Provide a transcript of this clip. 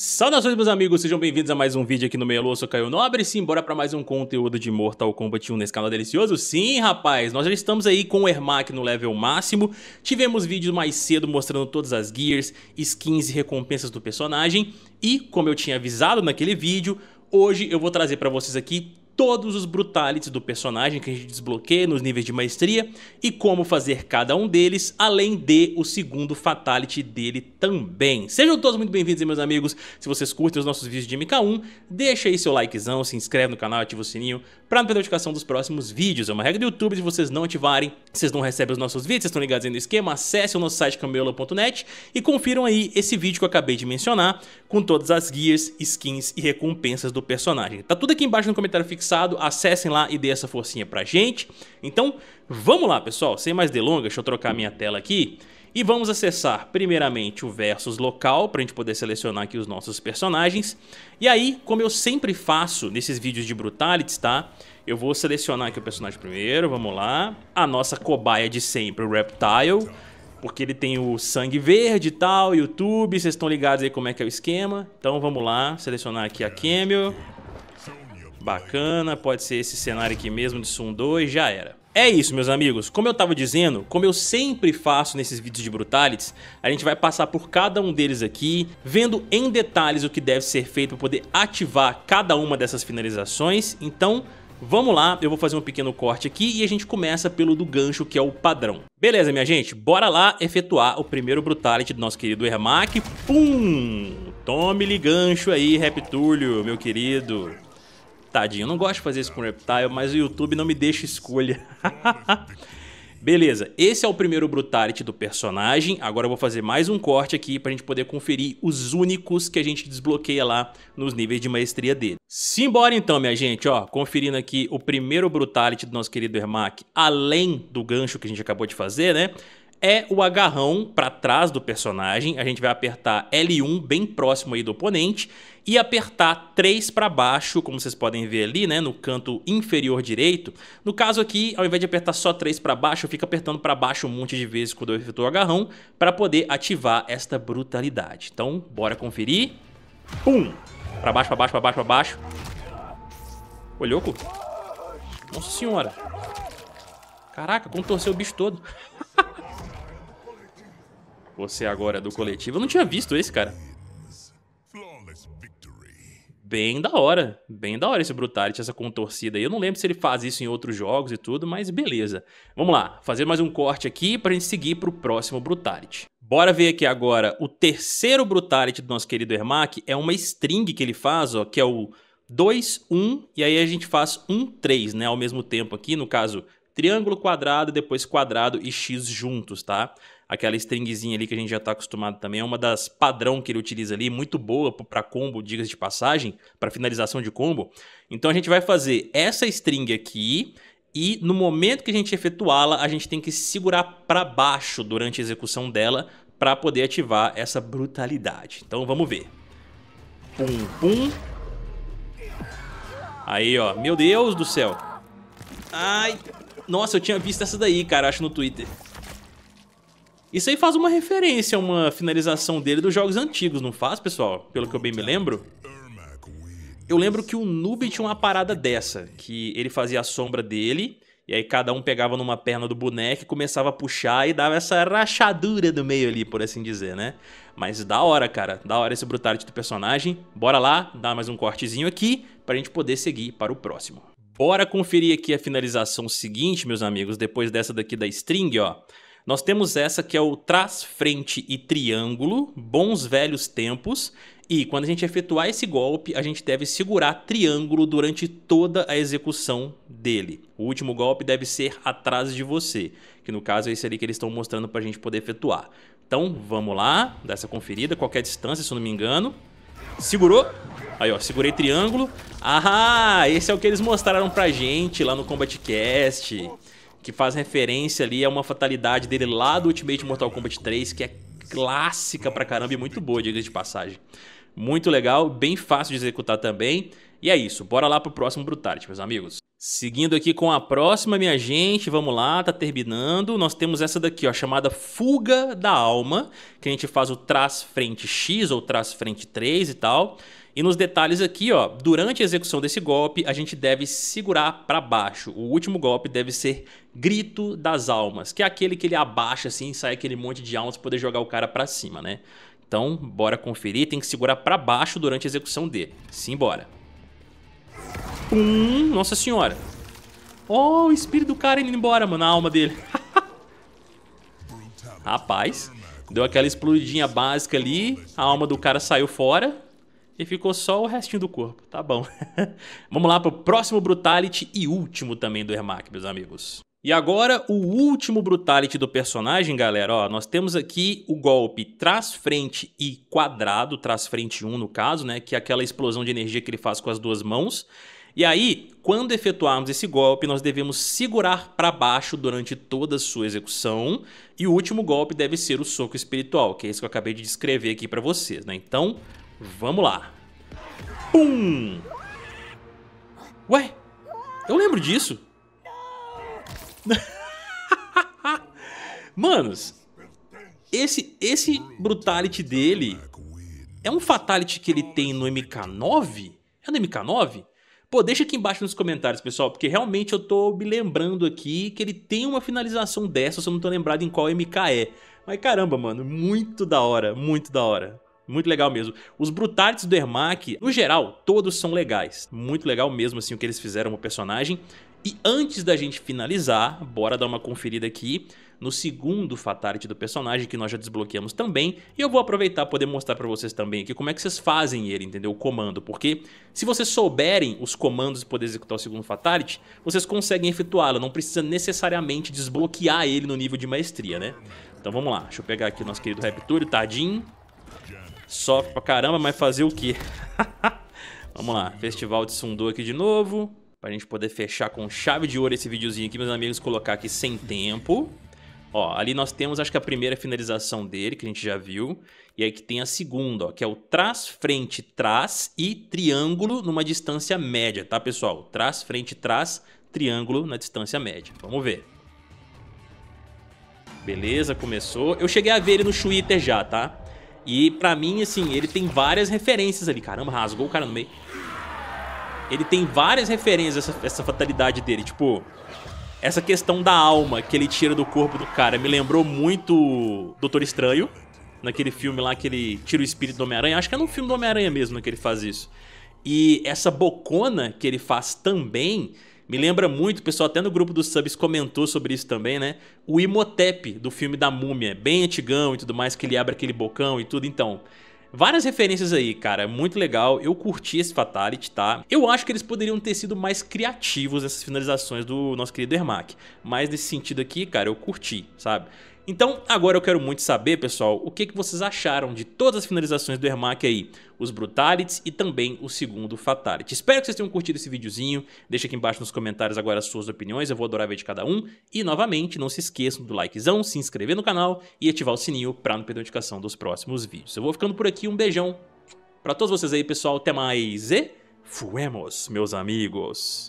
Saudações meus amigos, sejam bem-vindos a mais um vídeo aqui no Meia Lua, eu sou Caio Nobre, sim, bora pra mais um conteúdo de Mortal Kombat 1 nesse canal delicioso? Sim, rapaz, nós já estamos aí com o Ermac no level máximo, tivemos vídeos mais cedo mostrando todas as gears, skins e recompensas do personagem, e como eu tinha avisado naquele vídeo, hoje eu vou trazer pra vocês aqui todos os brutalities do personagem que a gente desbloqueia nos níveis de maestria e como fazer cada um deles, além de o segundo fatality dele também. Sejam todos muito bem-vindos, meus amigos. Se vocês curtem os nossos vídeos de MK1, deixa aí seu likezão, se inscreve no canal, ativa o sininho para não perder a notificação dos próximos vídeos. É uma regra do YouTube, se vocês não ativarem, vocês não recebem os nossos vídeos, vocês estão ligados aí no esquema, acesse o nosso site camelo.net e confiram aí esse vídeo que eu acabei de mencionar com todas as guias, skins e recompensas do personagem. Tá tudo aqui embaixo no comentário fixado acessem lá e dê essa forcinha pra gente. Então, vamos lá, pessoal, sem mais delongas, deixa eu trocar minha tela aqui. E vamos acessar primeiramente o versus local para a gente poder selecionar aqui os nossos personagens. E aí, como eu sempre faço nesses vídeos de brutalities, tá? Eu vou selecionar aqui o personagem primeiro, vamos lá. A nossa cobaia de sempre, o Reptile. Porque ele tem o sangue verde e tal, YouTube, vocês estão ligados aí como é que é o esquema. Então vamos lá, selecionar aqui a Camel bacana, pode ser esse cenário aqui mesmo de Sun 2, já era. É isso, meus amigos. Como eu estava dizendo, como eu sempre faço nesses vídeos de Brutalities, a gente vai passar por cada um deles aqui, vendo em detalhes o que deve ser feito para poder ativar cada uma dessas finalizações. Então, Vamos lá, eu vou fazer um pequeno corte aqui e a gente começa pelo do gancho, que é o padrão. Beleza, minha gente, bora lá efetuar o primeiro Brutality do nosso querido Ermac. Pum! Tome-lhe gancho aí, Reptúlio, meu querido tadinho. Eu não gosto de fazer isso com o Reptile, mas o YouTube não me deixa escolha. Beleza, esse é o primeiro Brutality do personagem. Agora eu vou fazer mais um corte aqui pra gente poder conferir os únicos que a gente desbloqueia lá nos níveis de maestria dele. Simbora então, minha gente, ó. Conferindo aqui o primeiro Brutality do nosso querido Ermac, além do gancho que a gente acabou de fazer, né? é o agarrão para trás do personagem. A gente vai apertar L1 bem próximo aí do oponente e apertar 3 para baixo, como vocês podem ver ali, né, no canto inferior direito. No caso aqui, ao invés de apertar só 3 para baixo, eu fico apertando para baixo um monte de vezes quando eu efetuo o agarrão para poder ativar esta brutalidade. Então, bora conferir. Pum! Para baixo, para baixo, para baixo, para baixo. Olhou, cu? Nossa senhora. Caraca, contorceu o bicho todo. Você agora é do coletivo. Eu não tinha visto esse, cara. Bem da hora. Bem da hora esse Brutality, essa contorcida aí. Eu não lembro se ele faz isso em outros jogos e tudo, mas beleza. Vamos lá, fazer mais um corte aqui pra gente seguir pro próximo Brutality. Bora ver aqui agora o terceiro Brutality do nosso querido Ermac. É uma string que ele faz, ó, que é o 2, 1, e aí a gente faz 1, 3, né, ao mesmo tempo aqui, no caso, triângulo, quadrado, depois quadrado e x juntos, tá? aquela stringzinha ali que a gente já está acostumado também. É uma das padrão que ele utiliza ali, muito boa para combo, diga de passagem, para finalização de combo. Então a gente vai fazer essa string aqui e no momento que a gente efetuá-la, a gente tem que segurar para baixo durante a execução dela para poder ativar essa brutalidade. Então vamos ver. Pum, pum. Aí, ó. Meu Deus do céu. Ai. Nossa, eu tinha visto essa daí, cara, acho no Twitter. Isso aí faz uma referência a uma finalização dele dos jogos antigos, não faz, pessoal? Pelo que eu bem me lembro. Eu lembro que o Noob tinha uma parada dessa, que ele fazia a sombra dele, e aí cada um pegava numa perna do boneco e começava a puxar e dava essa rachadura do meio ali, por assim dizer, né? Mas da hora, cara, da hora esse brutality do personagem. Bora lá, dar mais um cortezinho aqui, pra gente poder seguir para o próximo. Bora conferir aqui a finalização seguinte, meus amigos, depois dessa daqui da string, ó. Nós temos essa que é o trás, frente e triângulo, bons velhos tempos. E quando a gente efetuar esse golpe, a gente deve segurar triângulo durante toda a execução dele. O último golpe deve ser atrás de você, que no caso é esse ali que eles estão mostrando para a gente poder efetuar. Então vamos lá, dá essa conferida, qualquer distância, se eu não me engano. Segurou? Aí, ó, segurei triângulo. Ah, esse é o que eles mostraram pra gente lá no Combat Cast que faz referência ali a uma fatalidade dele lá do Ultimate Mortal Kombat 3, que é clássica pra caramba e muito boa, diga de passagem. Muito legal, bem fácil de executar também. E é isso, bora lá pro próximo Brutality, meus amigos. Seguindo aqui com a próxima, minha gente, vamos lá, tá terminando. Nós temos essa daqui, ó, chamada Fuga da Alma, que a gente faz o trás frente X ou trás frente 3 e tal. E nos detalhes aqui, ó, durante a execução desse golpe, a gente deve segurar para baixo. O último golpe deve ser grito das almas, que é aquele que ele abaixa assim, sai aquele monte de almas para poder jogar o cara para cima, né? Então, bora conferir, tem que segurar para baixo durante a execução dele. Simbora. Hum, nossa senhora. Ó, oh, o espírito do cara indo embora, mano, a alma dele. Rapaz, deu aquela explodidinha básica ali, a alma do cara saiu fora e ficou só o restinho do corpo. Tá bom. Vamos lá pro próximo Brutality e último também do Ermac, meus amigos. E agora, o último Brutality do personagem, galera, ó, nós temos aqui o golpe trás frente e quadrado, trás frente 1 no caso, né, que é aquela explosão de energia que ele faz com as duas mãos. E aí, quando efetuarmos esse golpe, nós devemos segurar para baixo durante toda a sua execução. E o último golpe deve ser o soco espiritual, que é esse que eu acabei de descrever aqui para vocês, né? Então, Vamos lá. Pum! Ué? Eu lembro disso. Manos, esse, esse brutality dele é um fatality que ele tem no MK9? É no MK9? Pô, deixa aqui embaixo nos comentários, pessoal, porque realmente eu tô me lembrando aqui que ele tem uma finalização dessa, só não tô lembrado em qual MK é. Mas caramba, mano, muito da hora, muito da hora. Muito legal mesmo. Os Brutalities do Ermac, no geral, todos são legais. Muito legal mesmo assim o que eles fizeram no personagem. E antes da gente finalizar, bora dar uma conferida aqui no segundo Fatality do personagem que nós já desbloqueamos também. E eu vou aproveitar para poder mostrar para vocês também aqui como é que vocês fazem ele, entendeu? O comando, porque se vocês souberem os comandos para poder executar o segundo Fatality, vocês conseguem efetuá-lo, não precisa necessariamente desbloquear ele no nível de maestria, né? Então vamos lá, deixa eu pegar aqui o nosso querido Rapture, tadinho. Sofre pra caramba, mas fazer o quê? Vamos lá, festival de Sundu aqui de novo. Pra gente poder fechar com chave de ouro esse videozinho aqui, meus amigos, colocar aqui sem tempo. Ó, ali nós temos acho que a primeira finalização dele, que a gente já viu. E aí que tem a segunda, ó, que é o trás, frente, trás e triângulo numa distância média, tá, pessoal? Trás, frente, trás, triângulo na distância média. Vamos ver. Beleza, começou. Eu cheguei a ver ele no Twitter já, tá? E pra mim, assim, ele tem várias referências ali. Caramba, rasgou o cara no meio. Ele tem várias referências essa, essa fatalidade dele. Tipo, essa questão da alma que ele tira do corpo do cara me lembrou muito Doutor Estranho. Naquele filme lá que ele tira o espírito do Homem-Aranha. Acho que é no filme do Homem-Aranha mesmo que ele faz isso. E essa bocona que ele faz também me lembra muito, o pessoal até no grupo dos subs comentou sobre isso também, né? O Imhotep do filme da Múmia, bem antigão e tudo mais, que ele abre aquele bocão e tudo. Então, Várias referências aí, cara, muito legal. Eu curti esse Fatality, tá? Eu acho que eles poderiam ter sido mais criativos nessas finalizações do nosso querido Ermac. Mas nesse sentido aqui, cara, eu curti, sabe? Então, agora eu quero muito saber, pessoal, o que, que vocês acharam de todas as finalizações do Ermac aí, os Brutalities e também o segundo Fatality. Espero que vocês tenham curtido esse videozinho, deixa aqui embaixo nos comentários agora as suas opiniões, eu vou adorar ver de cada um. E, novamente, não se esqueçam do likezão, se inscrever no canal e ativar o sininho para não perder a notificação dos próximos vídeos. Eu vou ficando por aqui, um beijão pra todos vocês aí, pessoal, até mais e... Fuemos, meus amigos!